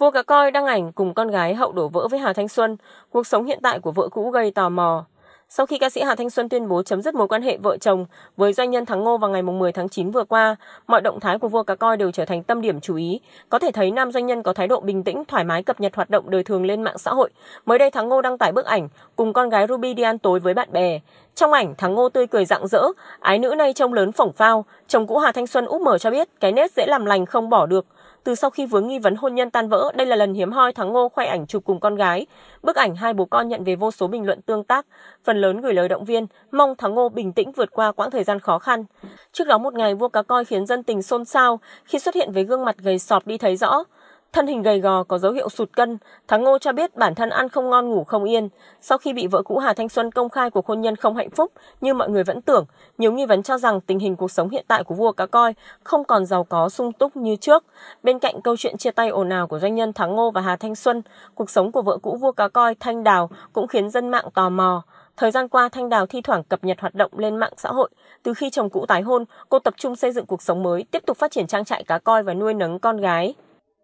Vua Cá Coi đăng ảnh cùng con gái hậu đổ vỡ với Hà Thanh Xuân, cuộc sống hiện tại của vợ cũ gây tò mò. Sau khi ca sĩ Hà Thanh Xuân tuyên bố chấm dứt mối quan hệ vợ chồng với doanh nhân Thắng Ngô vào ngày 10 tháng 9 vừa qua, mọi động thái của vua cá coi đều trở thành tâm điểm chú ý. Có thể thấy nam doanh nhân có thái độ bình tĩnh, thoải mái cập nhật hoạt động đời thường lên mạng xã hội. Mới đây Thắng Ngô đăng tải bức ảnh cùng con gái Ruby đi ăn tối với bạn bè. Trong ảnh, Thắng Ngô tươi cười rạng rỡ, ái nữ nay trông lớn phỏng phao. Chồng cũ Hà Thanh Xuân úp mở cho biết cái nết dễ làm lành không bỏ được. Từ sau khi vướng nghi vấn hôn nhân tan vỡ, đây là lần hiếm hoi Thắng Ngô khoe ảnh chụp cùng con gái. Bức ảnh hai bố con nhận về vô số bình luận tương tác, phần lớn gửi lời động viên, mong Thắng Ngô bình tĩnh vượt qua quãng thời gian khó khăn. Trước đó một ngày, vua cá coi khiến dân tình xôn xao khi xuất hiện với gương mặt gầy sọp đi thấy rõ. Thân hình gầy gò có dấu hiệu sụt cân, Thắng Ngô cho biết bản thân ăn không ngon ngủ không yên. Sau khi bị vợ cũ Hà Thanh Xuân công khai cuộc hôn nhân không hạnh phúc như mọi người vẫn tưởng, nhiều nghi vấn cho rằng tình hình cuộc sống hiện tại của vua cá coi không còn giàu có sung túc như trước. Bên cạnh câu chuyện chia tay ồn ào của doanh nhân Thắng Ngô và Hà Thanh Xuân, cuộc sống của vợ cũ vua cá coi Thanh Đào cũng khiến dân mạng tò mò. Thời gian qua, Thanh Đào thi thoảng cập nhật hoạt động lên mạng xã hội. Từ khi chồng cũ tái hôn, cô tập trung xây dựng cuộc sống mới, tiếp tục phát triển trang trại cá coi và nuôi nấng con gái.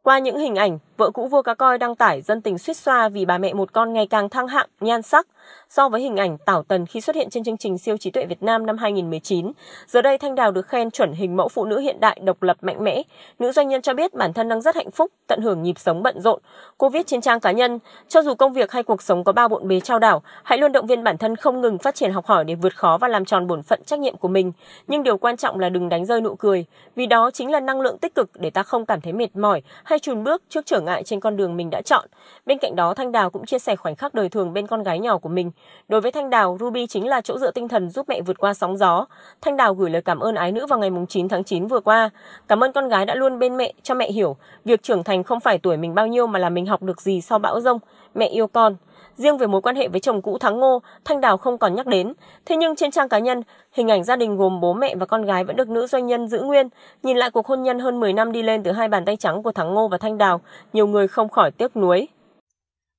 Qua những hình ảnh, Vợ cũ vua cá coi đăng tải dân tình suýt xoa vì bà mẹ một con ngày càng thăng hạng, nhan sắc. So với hình ảnh Tảo Tần khi xuất hiện trên chương trình siêu trí tuệ Việt Nam năm 2019, giờ đây Thanh Đào được khen chuẩn hình mẫu phụ nữ hiện đại độc lập mạnh mẽ. Nữ doanh nhân cho biết bản thân đang rất hạnh phúc, tận hưởng nhịp sống bận rộn. Cô viết trên trang cá nhân, cho dù công việc hay cuộc sống có bao bộn bề trao đảo, hãy luôn động viên bản thân không ngừng phát triển học hỏi để vượt khó và làm tròn bổn phận trách nhiệm của mình. Nhưng điều quan trọng là đừng đánh rơi nụ cười, vì đó chính là năng lượng tích cực để ta không cảm thấy mệt mỏi hay chùn bước trước trưởng ngại trên con đường mình đã chọn. Bên cạnh đó, Thanh Đào cũng chia sẻ khoảnh khắc đời thường bên con gái nhỏ của mình. Đối với Thanh Đào, Ruby chính là chỗ dựa tinh thần giúp mẹ vượt qua sóng gió. Thanh Đào gửi lời cảm ơn ái nữ vào ngày 9 tháng 9 vừa qua. Cảm ơn con gái đã luôn bên mẹ, cho mẹ hiểu việc trưởng thành không phải tuổi mình bao nhiêu mà là mình học được gì sau bão rông. Mẹ yêu con. Riêng về mối quan hệ với chồng cũ Thắng Ngô, Thanh Đào không còn nhắc đến. Thế nhưng trên trang cá nhân, hình ảnh gia đình gồm bố mẹ và con gái vẫn được nữ doanh nhân giữ nguyên. Nhìn lại cuộc hôn nhân hơn 10 năm đi lên từ hai bàn tay trắng của Thắng Ngô và Thanh Đào, nhiều người không khỏi tiếc nuối.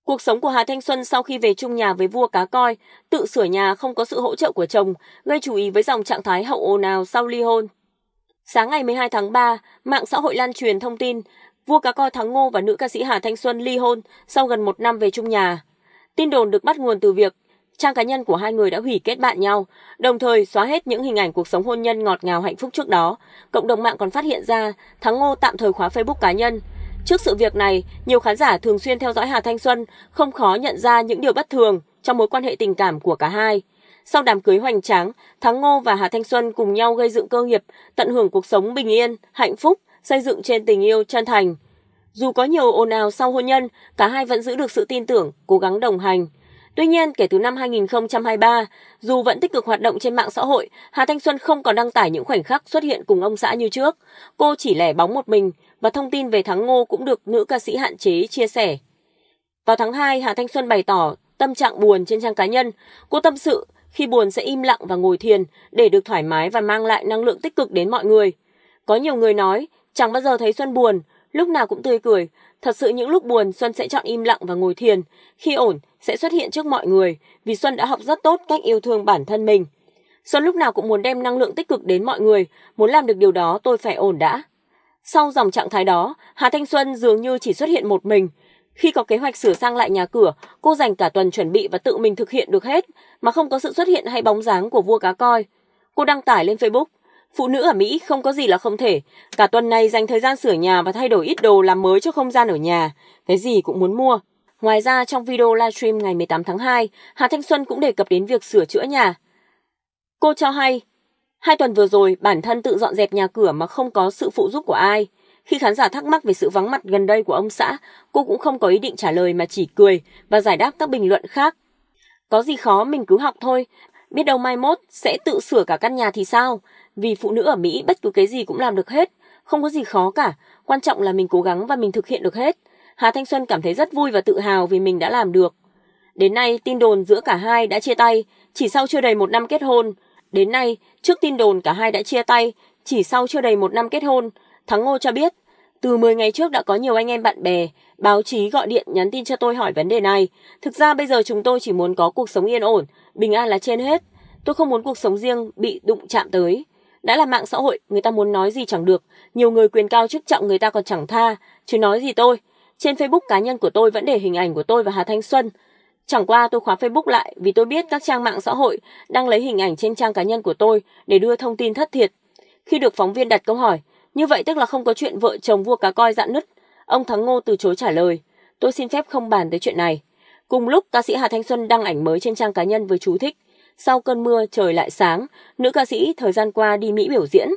Cuộc sống của Hà Thanh Xuân sau khi về chung nhà với vua cá coi, tự sửa nhà không có sự hỗ trợ của chồng, gây chú ý với dòng trạng thái hậu ồn ào sau ly hôn. Sáng ngày 12 tháng 3, mạng xã hội lan truyền thông tin vua cá coi Thắng Ngô và nữ ca sĩ Hà Thanh Xuân ly hôn sau gần một năm về chung nhà. Tin đồn được bắt nguồn từ việc trang cá nhân của hai người đã hủy kết bạn nhau, đồng thời xóa hết những hình ảnh cuộc sống hôn nhân ngọt ngào hạnh phúc trước đó. Cộng đồng mạng còn phát hiện ra Thắng Ngô tạm thời khóa Facebook cá nhân. Trước sự việc này, nhiều khán giả thường xuyên theo dõi Hà Thanh Xuân không khó nhận ra những điều bất thường trong mối quan hệ tình cảm của cả hai. Sau đám cưới hoành tráng, Thắng Ngô và Hà Thanh Xuân cùng nhau gây dựng cơ nghiệp, tận hưởng cuộc sống bình yên, hạnh phúc, xây dựng trên tình yêu chân thành. Dù có nhiều ồn ào sau hôn nhân, cả hai vẫn giữ được sự tin tưởng, cố gắng đồng hành. Tuy nhiên, kể từ năm 2023, dù vẫn tích cực hoạt động trên mạng xã hội, Hà Thanh Xuân không còn đăng tải những khoảnh khắc xuất hiện cùng ông xã như trước. Cô chỉ lẻ bóng một mình và thông tin về Thắng Ngô cũng được nữ ca sĩ hạn chế chia sẻ. Vào tháng 2, Hà Thanh Xuân bày tỏ tâm trạng buồn trên trang cá nhân. Cô tâm sự khi buồn sẽ im lặng và ngồi thiền để được thoải mái và mang lại năng lượng tích cực đến mọi người. Có nhiều người nói, chẳng bao giờ thấy Xuân buồn, lúc nào cũng tươi cười. Thật sự những lúc buồn Xuân sẽ chọn im lặng và ngồi thiền, khi ổn sẽ xuất hiện trước mọi người, vì Xuân đã học rất tốt cách yêu thương bản thân mình. Xuân lúc nào cũng muốn đem năng lượng tích cực đến mọi người, muốn làm được điều đó tôi phải ổn đã. Sau dòng trạng thái đó, Hà Thanh Xuân dường như chỉ xuất hiện một mình. Khi có kế hoạch sửa sang lại nhà cửa, cô dành cả tuần chuẩn bị và tự mình thực hiện được hết, mà không có sự xuất hiện hay bóng dáng của vua cá coi. Cô đăng tải lên Facebook, Phụ nữ ở Mỹ không có gì là không thể. Cả tuần này dành thời gian sửa nhà và thay đổi ít đồ làm mới cho không gian ở nhà. Cái gì cũng muốn mua. Ngoài ra, trong video livestream ngày 18 tháng 2, Hà Thanh Xuân cũng đề cập đến việc sửa chữa nhà. Cô cho hay, hai tuần vừa rồi bản thân tự dọn dẹp nhà cửa mà không có sự phụ giúp của ai. Khi khán giả thắc mắc về sự vắng mặt gần đây của ông xã, cô cũng không có ý định trả lời mà chỉ cười và giải đáp các bình luận khác. Có gì khó mình cứ học thôi, Biết đâu mai mốt sẽ tự sửa cả căn nhà thì sao? Vì phụ nữ ở Mỹ bất cứ cái gì cũng làm được hết, không có gì khó cả, quan trọng là mình cố gắng và mình thực hiện được hết. Hà Thanh Xuân cảm thấy rất vui và tự hào vì mình đã làm được. Đến nay, tin đồn giữa cả hai đã chia tay, chỉ sau chưa đầy một năm kết hôn. Đến nay, trước tin đồn cả hai đã chia tay, chỉ sau chưa đầy một năm kết hôn, Thắng Ngô cho biết từ 10 ngày trước đã có nhiều anh em bạn bè, báo chí gọi điện nhắn tin cho tôi hỏi vấn đề này. Thực ra bây giờ chúng tôi chỉ muốn có cuộc sống yên ổn, bình an là trên hết. Tôi không muốn cuộc sống riêng bị đụng chạm tới. Đã là mạng xã hội, người ta muốn nói gì chẳng được. Nhiều người quyền cao chức trọng người ta còn chẳng tha, chứ nói gì tôi. Trên Facebook cá nhân của tôi vẫn để hình ảnh của tôi và Hà Thanh Xuân. Chẳng qua tôi khóa Facebook lại vì tôi biết các trang mạng xã hội đang lấy hình ảnh trên trang cá nhân của tôi để đưa thông tin thất thiệt. Khi được phóng viên đặt câu hỏi, như vậy tức là không có chuyện vợ chồng vua cá coi dạn nứt. Ông Thắng Ngô từ chối trả lời. Tôi xin phép không bàn tới chuyện này. Cùng lúc ca sĩ Hà Thanh Xuân đăng ảnh mới trên trang cá nhân với chú thích. Sau cơn mưa trời lại sáng, nữ ca sĩ thời gian qua đi Mỹ biểu diễn.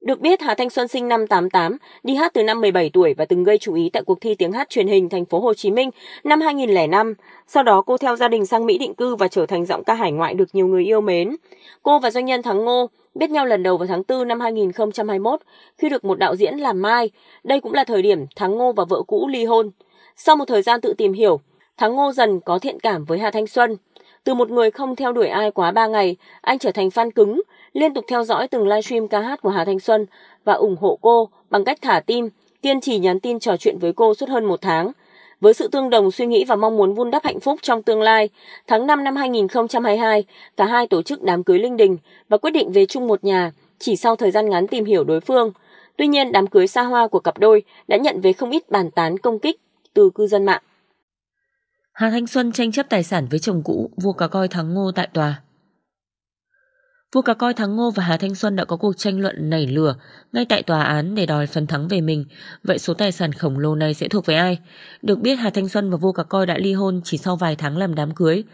Được biết Hà Thanh Xuân sinh năm 88, đi hát từ năm 17 tuổi và từng gây chú ý tại cuộc thi tiếng hát truyền hình thành phố Hồ Chí Minh năm 2005. Sau đó cô theo gia đình sang Mỹ định cư và trở thành giọng ca hải ngoại được nhiều người yêu mến. Cô và doanh nhân Thắng Ngô Biết nhau lần đầu vào tháng 4 năm 2021 khi được một đạo diễn làm Mai, đây cũng là thời điểm Thắng Ngô và vợ cũ ly hôn. Sau một thời gian tự tìm hiểu, Thắng Ngô dần có thiện cảm với Hà Thanh Xuân. Từ một người không theo đuổi ai quá 3 ngày, anh trở thành fan cứng, liên tục theo dõi từng livestream ca hát của Hà Thanh Xuân và ủng hộ cô bằng cách thả tim, kiên trì nhắn tin trò chuyện với cô suốt hơn một tháng. Với sự tương đồng suy nghĩ và mong muốn vun đắp hạnh phúc trong tương lai, tháng 5 năm 2022, cả hai tổ chức đám cưới linh đình và quyết định về chung một nhà chỉ sau thời gian ngắn tìm hiểu đối phương. Tuy nhiên, đám cưới xa hoa của cặp đôi đã nhận về không ít bàn tán công kích từ cư dân mạng. Hà Thanh Xuân tranh chấp tài sản với chồng cũ, vua cá coi thắng ngô tại tòa. Vua cá coi Thắng Ngô và Hà Thanh Xuân đã có cuộc tranh luận nảy lửa ngay tại tòa án để đòi phần thắng về mình. Vậy số tài sản khổng lồ này sẽ thuộc về ai? Được biết Hà Thanh Xuân và vua cá coi đã ly hôn chỉ sau vài tháng làm đám cưới.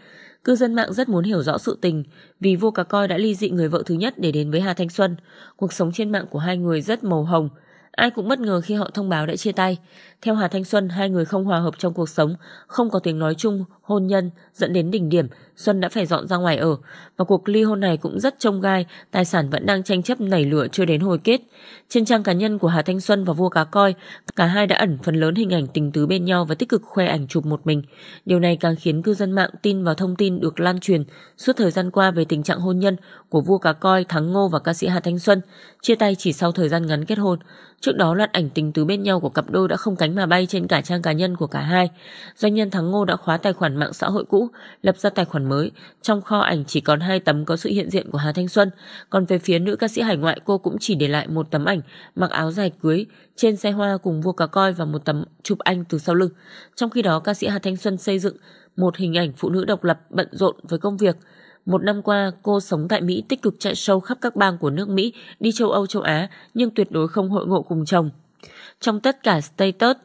Cư dân mạng rất muốn hiểu rõ sự tình vì vua cá coi đã ly dị người vợ thứ nhất để đến với Hà Thanh Xuân. Cuộc sống trên mạng của hai người rất màu hồng. Ai cũng bất ngờ khi họ thông báo đã chia tay. Theo Hà Thanh Xuân, hai người không hòa hợp trong cuộc sống, không có tiếng nói chung, hôn nhân dẫn đến đỉnh điểm, Xuân đã phải dọn ra ngoài ở. Và cuộc ly hôn này cũng rất trông gai, tài sản vẫn đang tranh chấp nảy lửa chưa đến hồi kết. Trên trang cá nhân của Hà Thanh Xuân và Vua Cá Coi, cả hai đã ẩn phần lớn hình ảnh tình tứ bên nhau và tích cực khoe ảnh chụp một mình. Điều này càng khiến cư dân mạng tin vào thông tin được lan truyền suốt thời gian qua về tình trạng hôn nhân của Vua Cá Coi, Thắng Ngô và ca sĩ Hà Thanh Xuân, chia tay chỉ sau thời gian ngắn kết hôn. Trước Trước đó loạt ảnh tình tứ bên nhau của cặp đôi đã không cánh mà bay trên cả trang cá nhân của cả hai. Doanh nhân Thắng Ngô đã khóa tài khoản mạng xã hội cũ, lập ra tài khoản mới. Trong kho ảnh chỉ còn hai tấm có sự hiện diện của Hà Thanh Xuân. Còn về phía nữ ca sĩ hải ngoại cô cũng chỉ để lại một tấm ảnh mặc áo dài cưới trên xe hoa cùng vua cá coi và một tấm chụp anh từ sau lưng. Trong khi đó ca sĩ Hà Thanh Xuân xây dựng một hình ảnh phụ nữ độc lập bận rộn với công việc. Một năm qua, cô sống tại Mỹ tích cực chạy sâu khắp các bang của nước Mỹ, đi châu Âu, châu Á, nhưng tuyệt đối không hội ngộ cùng chồng. Trong tất cả status,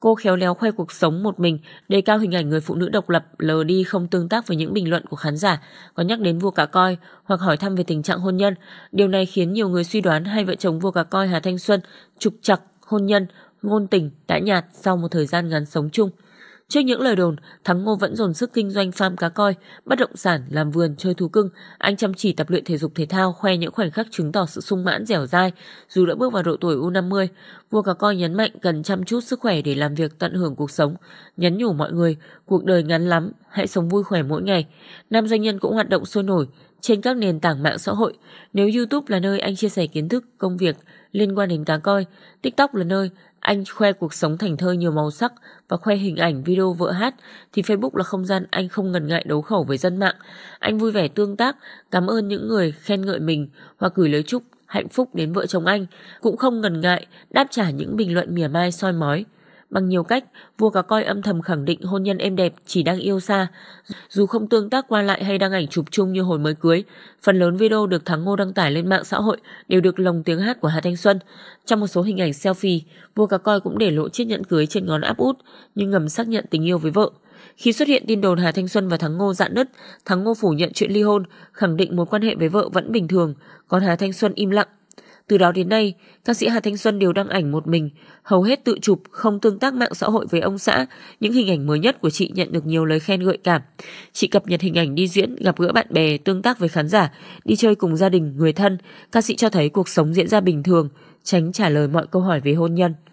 cô khéo léo khoe cuộc sống một mình, đề cao hình ảnh người phụ nữ độc lập, lờ đi không tương tác với những bình luận của khán giả, có nhắc đến vua cá coi hoặc hỏi thăm về tình trạng hôn nhân. Điều này khiến nhiều người suy đoán hai vợ chồng vua cá coi Hà Thanh Xuân trục trặc hôn nhân, ngôn tình, đã nhạt sau một thời gian ngắn sống chung. Trước những lời đồn, Thắng Ngô vẫn dồn sức kinh doanh farm cá coi, bất động sản, làm vườn, chơi thú cưng. Anh chăm chỉ tập luyện thể dục thể thao, khoe những khoảnh khắc chứng tỏ sự sung mãn dẻo dai, dù đã bước vào độ tuổi U50. Vua cá coi nhấn mạnh cần chăm chút sức khỏe để làm việc tận hưởng cuộc sống. Nhắn nhủ mọi người, cuộc đời ngắn lắm, hãy sống vui khỏe mỗi ngày. Nam doanh nhân cũng hoạt động sôi nổi trên các nền tảng mạng xã hội. Nếu YouTube là nơi anh chia sẻ kiến thức, công việc, liên quan đến cá coi. TikTok là nơi anh khoe cuộc sống thành thơ nhiều màu sắc và khoe hình ảnh video vợ hát thì Facebook là không gian anh không ngần ngại đấu khẩu với dân mạng. Anh vui vẻ tương tác, cảm ơn những người khen ngợi mình hoặc gửi lời chúc hạnh phúc đến vợ chồng anh, cũng không ngần ngại đáp trả những bình luận mỉa mai soi mói. Bằng nhiều cách, vua cá coi âm thầm khẳng định hôn nhân êm đẹp chỉ đang yêu xa. Dù không tương tác qua lại hay đăng ảnh chụp chung như hồi mới cưới, phần lớn video được Thắng Ngô đăng tải lên mạng xã hội đều được lồng tiếng hát của Hà Thanh Xuân. Trong một số hình ảnh selfie, vua cá coi cũng để lộ chiếc nhẫn cưới trên ngón áp út, nhưng ngầm xác nhận tình yêu với vợ. Khi xuất hiện tin đồn Hà Thanh Xuân và Thắng Ngô dạn nứt, Thắng Ngô phủ nhận chuyện ly hôn, khẳng định mối quan hệ với vợ vẫn bình thường, còn Hà Thanh Xuân im lặng. Từ đó đến nay, ca sĩ Hà Thanh Xuân đều đăng ảnh một mình, hầu hết tự chụp, không tương tác mạng xã hội với ông xã. Những hình ảnh mới nhất của chị nhận được nhiều lời khen gợi cảm. Chị cập nhật hình ảnh đi diễn, gặp gỡ bạn bè, tương tác với khán giả, đi chơi cùng gia đình, người thân. Ca sĩ cho thấy cuộc sống diễn ra bình thường, tránh trả lời mọi câu hỏi về hôn nhân.